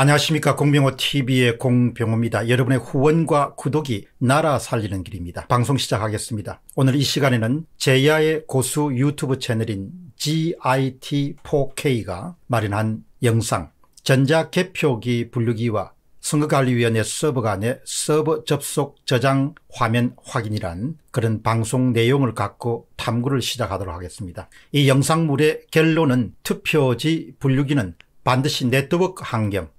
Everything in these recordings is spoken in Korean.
안녕하십니까 공병호TV의 공병호입니다. 여러분의 후원과 구독이 나라 살리는 길입니다. 방송 시작하겠습니다. 오늘 이 시간에는 제야의 고수 유튜브 채널인 GIT4K가 마련한 영상 전자개표기 분류기와 선거관리위원회 서버 간의 서버 접속 저장 화면 확인이란 그런 방송 내용을 갖고 탐구를 시작하도록 하겠습니다. 이 영상물의 결론은 투표지 분류기는 반드시 네트워크 환경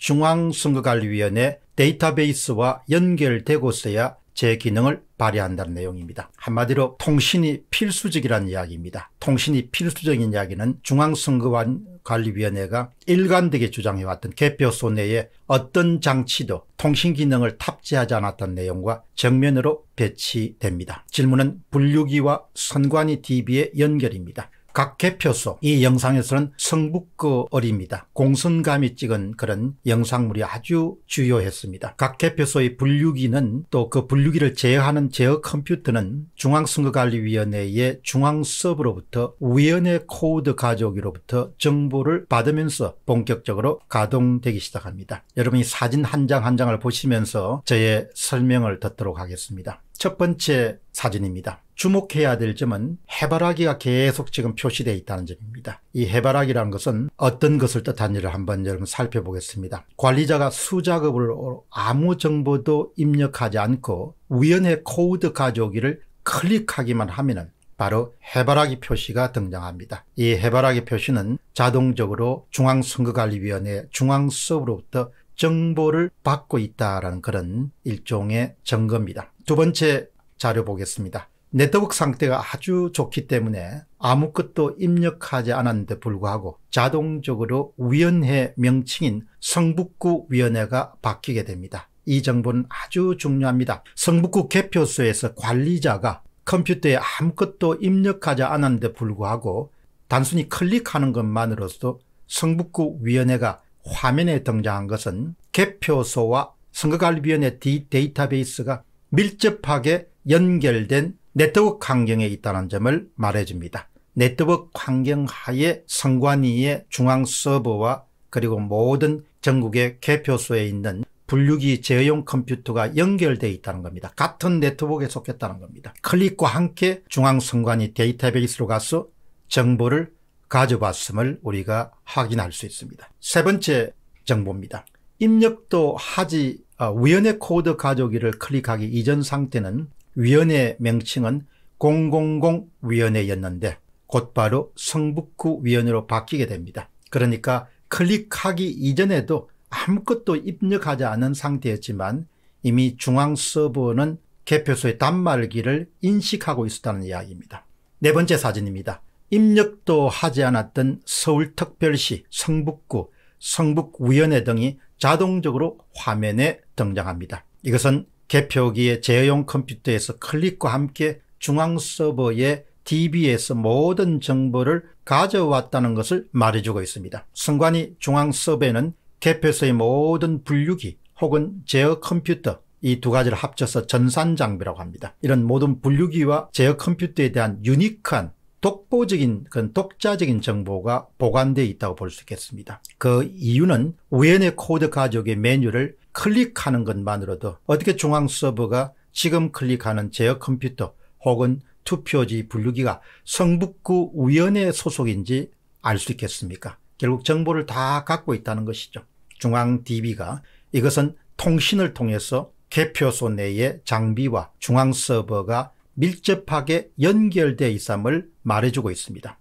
중앙선거관리위원회 데이터베이스와 연결되고서야 제 기능을 발휘한다는 내용입니다. 한마디로 통신이 필수적이라는 이야기입니다. 통신이 필수적인 이야기는 중앙선거관리위원회가 일관되게 주장해왔던 개표소 내에 어떤 장치도 통신 기능을 탑재하지 않았던 내용과 정면으로 배치됩니다. 질문은 분류기와 선관위 DB의 연결입니다. 각 개표소 이 영상에서는 성북구 그 어리입니다. 공순감이 찍은 그런 영상물이 아주 주요했습니다. 각 개표소의 분류기는 또 그 분류기를 제어하는 제어 컴퓨터는 중앙선거관리위원회의 중앙서브로부터 위원회 코드 가져오기로부터 정보를 받으면서 본격적으로 가동되기 시작합니다. 여러분이 사진 한 장한 한 장을 보시면서 저의 설명을 듣도록 하겠습니다. 첫 번째 사진입니다. 주목해야 될 점은 해바라기가 계속 지금 표시되어 있다는 점입니다. 이 해바라기라는 것은 어떤 것을 뜻하는지를 한번 여러분 살펴보겠습니다. 관리자가 수작업으로 아무 정보도 입력하지 않고 우연히 코드 가져오기를 클릭하기만 하면은 바로 해바라기 표시가 등장합니다. 이 해바라기 표시는 자동적으로 중앙선거관리위원회 중앙서브로부터 정보를 받고 있다라는 그런 일종의 증거입니다. 두 번째 자료 보겠습니다. 네트워크 상태가 아주 좋기 때문에 아무것도 입력하지 않았는데 불구하고 자동적으로 위원회 명칭인 성북구 위원회가 바뀌게 됩니다. 이 정보는 아주 중요합니다. 성북구 개표소에서 관리자가 컴퓨터에 아무것도 입력하지 않았는데 불구하고 단순히 클릭하는 것만으로도 성북구 위원회가 화면에 등장한 것은 개표소와 선거관리위원회 데이터베이스가 밀접하게 연결된 네트워크 환경에 있다는 점을 말해줍니다. 네트워크 환경 하에 선관위의 중앙 서버와 그리고 모든 전국의 개표소에 있는 분류기 제어용 컴퓨터가 연결되어 있다는 겁니다. 같은 네트워크에 속했다는 겁니다. 클릭과 함께 중앙선관위 데이터베이스로 가서 정보를 가져왔음을 우리가 확인할 수 있습니다. 세 번째 정보입니다. 입력도 하지 어, 우연의 코드 가져오기를 클릭하기 이전 상태는 위원회 명칭은 000위원회였는데 곧바로 성북구 위원회로 바뀌게 됩니다. 그러니까 클릭하기 이전에도 아무것도 입력하지 않은 상태였지만 이미 중앙 서버는 개표소의 단말기를 인식하고 있었다는 이야기입니다. 네 번째 사진입니다. 입력도 하지 않았던 서울특별시 성북구 성북위원회 등이 자동적으로 화면에 등장합니다. 이것은 개표기의 제어용 컴퓨터에서 클릭과 함께 중앙 서버의 DB에서 모든 정보를 가져왔다는 것을 말해주고 있습니다. 승관이 중앙 서버에는 개표소의 모든 분류기 혹은 제어 컴퓨터 이 두 가지를 합쳐서 전산 장비라고 합니다. 이런 모든 분류기와 제어 컴퓨터에 대한 유니크한 독보적인 그 독자적인 정보가 보관되어 있다고 볼 수 있겠습니다. 그 이유는 우연의 코드 가족의 메뉴를 클릭하는 것만으로도 어떻게 중앙 서버가 지금 클릭하는 제어 컴퓨터 혹은 투표지 분류기가 성북구 위원회 소속인지 알 수 있겠습니까? 결국 정보를 다 갖고 있다는 것이죠. 중앙DB가 이것은 통신을 통해서 개표소 내의 장비와 중앙 서버가 밀접하게 연결돼 있음을 말해주고 있습니다.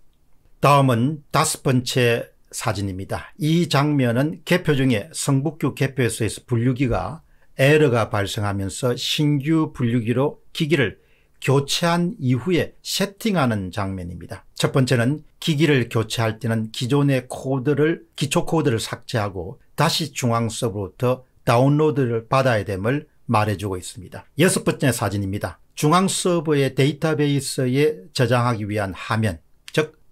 다음은 다섯 번째 사진입니다. 이 장면은 개표 중에 성북규 개표소에서 분류기가 에러가 발생하면서 신규 분류기로 기기를 교체한 이후에 세팅하는 장면입니다. 첫 번째는 기기를 교체할 때는 기존의 코드를 기초 코드를 삭제하고 다시 중앙 서버부터 로 다운로드를 받아야 됨을 말해주고 있습니다. 여섯 번째 사진입니다. 중앙 서버의 데이터베이스에 저장하기 위한 화면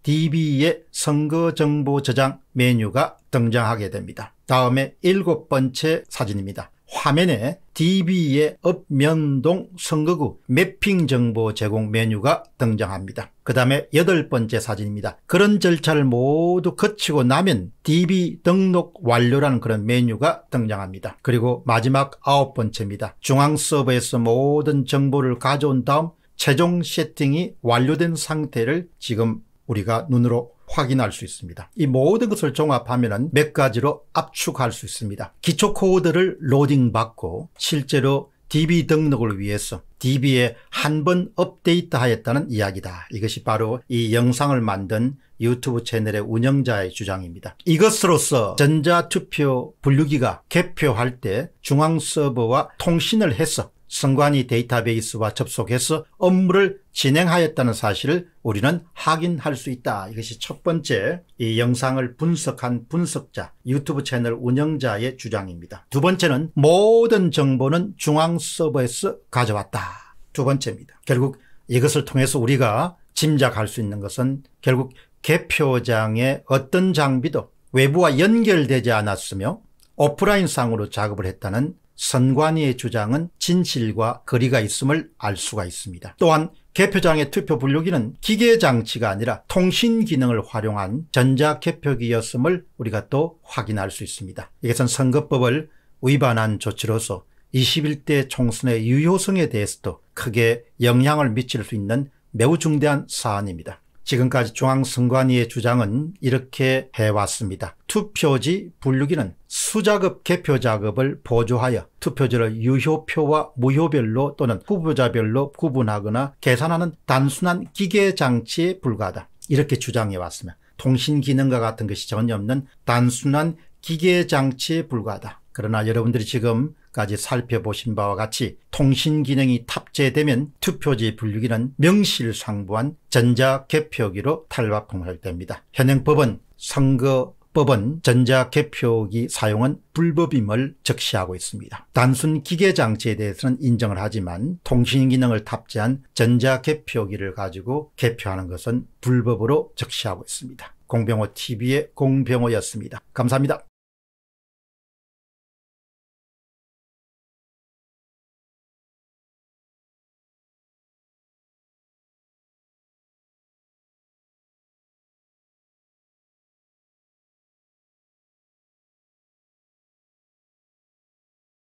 DB의 선거정보 저장 메뉴가 등장하게 됩니다. 다음에 일곱 번째 사진입니다. 화면에 DB의 읍면동 선거구 매핑 정보 제공 메뉴가 등장합니다. 그 다음에 여덟 번째 사진입니다. 그런 절차를 모두 거치고 나면 DB 등록 완료라는 그런 메뉴가 등장합니다. 그리고 마지막 아홉 번째입니다. 중앙 서버에서 모든 정보를 가져온 다음 최종 세팅이 완료된 상태를 지금 우리가 눈으로 확인할 수 있습니다. 이 모든 것을 종합하면 몇 가지로 압축할 수 있습니다. 기초 코드를 로딩받고 실제로 DB 등록을 위해서 DB에 한 번 업데이트하였다는 이야기다. 이것이 바로 이 영상을 만든 유튜브 채널의 운영자의 주장입니다. 이것으로써 전자투표 분류기가 개표할 때 중앙서버와 통신을 해서 선관이 데이터베이스와 접속해서 업무를 진행하였다는 사실을 우리는 확인할 수 있다. 이것이 첫 번째 이 영상을 분석한 분석자 유튜브 채널 운영자의 주장입니다. 두 번째는 모든 정보는 중앙 서버에서 가져왔다. 두 번째입니다. 결국 이것을 통해서 우리가 짐작할 수 있는 것은 결국 개표장의 어떤 장비도 외부와 연결되지 않았으며 오프라인 상으로 작업을 했다는 선관위의 주장은 진실과 거리가 있음을 알 수가 있습니다. 또한 개표장의 투표 분류기는 기계 장치가 아니라 통신 기능을 활용한 전자 개표기였음을 우리가 또 확인할 수 있습니다. 이것은 선거법을 위반한 조치로서 21대 총선의 유효성에 대해서도 크게 영향을 미칠 수 있는 매우 중대한 사안입니다. 지금까지 중앙선관위의 주장은 이렇게 해왔습니다. 투표지 분류기는 수작업 개표 작업을 보조하여 투표지를 유효표와 무효별로 또는 후보자별로 구분하거나 계산하는 단순한 기계 장치에 불과하다. 이렇게 주장해왔으며 통신 기능과 같은 것이 전혀 없는 단순한 기계 장치에 불과하다. 그러나 여러분들이 지금까지 살펴보신 바와 같이 통신 기능이 탑재되면 투표지 분류기는 명실상부한 전자개표기로 탈바꿈할 됩니다 현행법은 선거 법은 전자개표기 사용은 불법임을 적시하고 있습니다. 단순 기계장치에 대해서는 인정을 하지만 통신기능을 탑재한 전자개표기를 가지고 개표하는 것은 불법으로 적시하고 있습니다. 공병호 TV의 공병호였습니다. 감사합니다.